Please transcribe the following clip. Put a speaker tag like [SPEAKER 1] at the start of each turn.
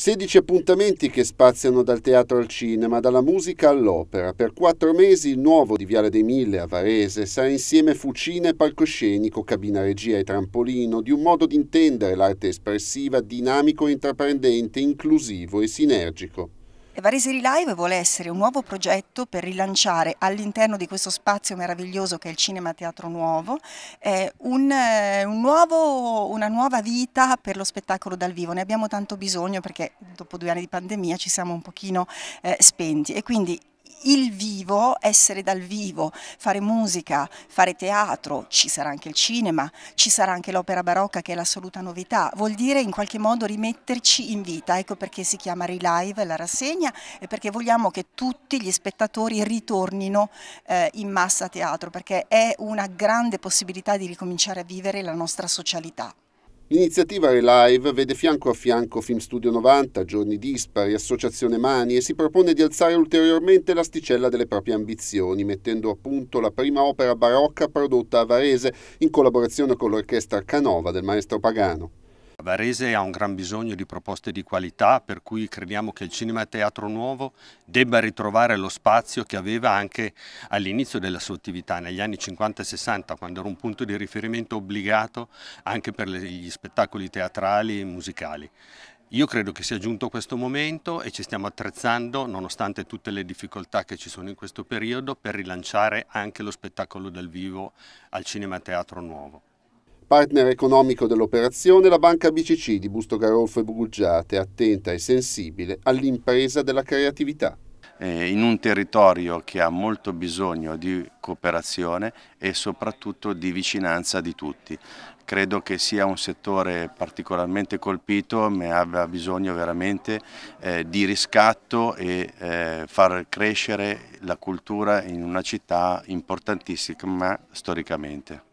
[SPEAKER 1] 16 appuntamenti che spaziano dal teatro al cinema, dalla musica all'opera. Per quattro mesi il nuovo di Viale dei Mille a Varese sarà insieme fucina e palcoscenico, cabina regia e trampolino, di un modo di intendere l'arte espressiva dinamico e intraprendente, inclusivo e sinergico.
[SPEAKER 2] Vareseri Live vuole essere un nuovo progetto per rilanciare all'interno di questo spazio meraviglioso che è il Cinema Teatro Nuovo eh, un, eh, un nuovo, una nuova vita per lo spettacolo dal vivo. Ne abbiamo tanto bisogno perché dopo due anni di pandemia ci siamo un pochino eh, spenti e quindi il vivo, essere dal vivo, fare musica, fare teatro, ci sarà anche il cinema, ci sarà anche l'opera barocca che è l'assoluta novità, vuol dire in qualche modo rimetterci in vita, ecco perché si chiama Relive la rassegna e perché vogliamo che tutti gli spettatori ritornino eh, in massa a teatro, perché è una grande possibilità di ricominciare a vivere la nostra socialità.
[SPEAKER 1] L'iniziativa Relive vede fianco a fianco Film Studio 90, Giorni Dispari, Associazione Mani e si propone di alzare ulteriormente l'asticella delle proprie ambizioni, mettendo a punto la prima opera barocca prodotta a Varese in collaborazione con l'orchestra Canova del maestro Pagano.
[SPEAKER 3] Varese ha un gran bisogno di proposte di qualità per cui crediamo che il Cinema Teatro Nuovo debba ritrovare lo spazio che aveva anche all'inizio della sua attività negli anni 50 e 60 quando era un punto di riferimento obbligato anche per gli spettacoli teatrali e musicali. Io credo che sia giunto questo momento e ci stiamo attrezzando, nonostante tutte le difficoltà che ci sono in questo periodo, per rilanciare anche lo spettacolo dal vivo al Cinema Teatro Nuovo.
[SPEAKER 1] Partner economico dell'operazione la banca BCC di Busto Garolfo e Bugugiate, attenta e sensibile all'impresa della creatività.
[SPEAKER 4] Eh, in un territorio che ha molto bisogno di cooperazione e soprattutto di vicinanza di tutti. Credo che sia un settore particolarmente colpito ma abbia bisogno veramente eh, di riscatto e eh, far crescere la cultura in una città importantissima storicamente.